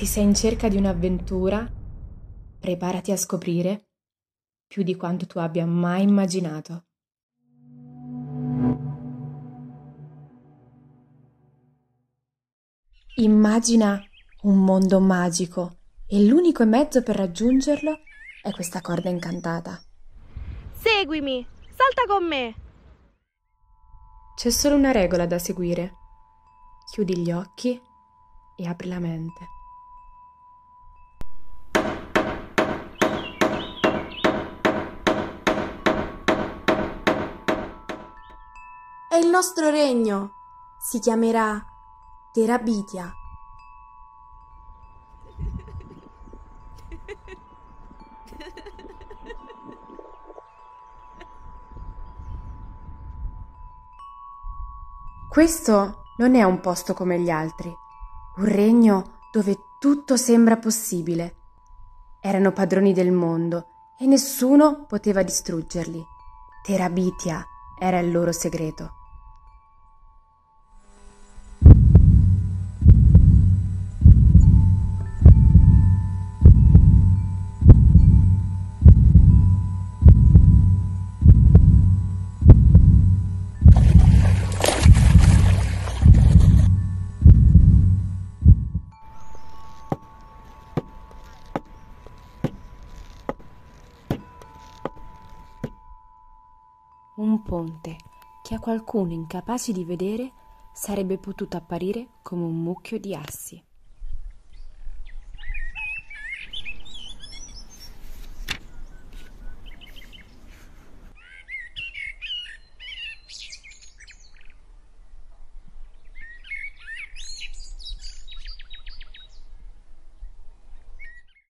Se sei in cerca di un'avventura, preparati a scoprire più di quanto tu abbia mai immaginato. Immagina un mondo magico e l'unico mezzo per raggiungerlo è questa corda incantata. Seguimi, salta con me. C'è solo una regola da seguire. Chiudi gli occhi e apri la mente. È il nostro regno. Si chiamerà Terabitia. Questo non è un posto come gli altri, un regno dove tutto sembra possibile. Erano padroni del mondo e nessuno poteva distruggerli. Terabitia era il loro segreto. un ponte che a qualcuno incapace di vedere sarebbe potuto apparire come un mucchio di assi.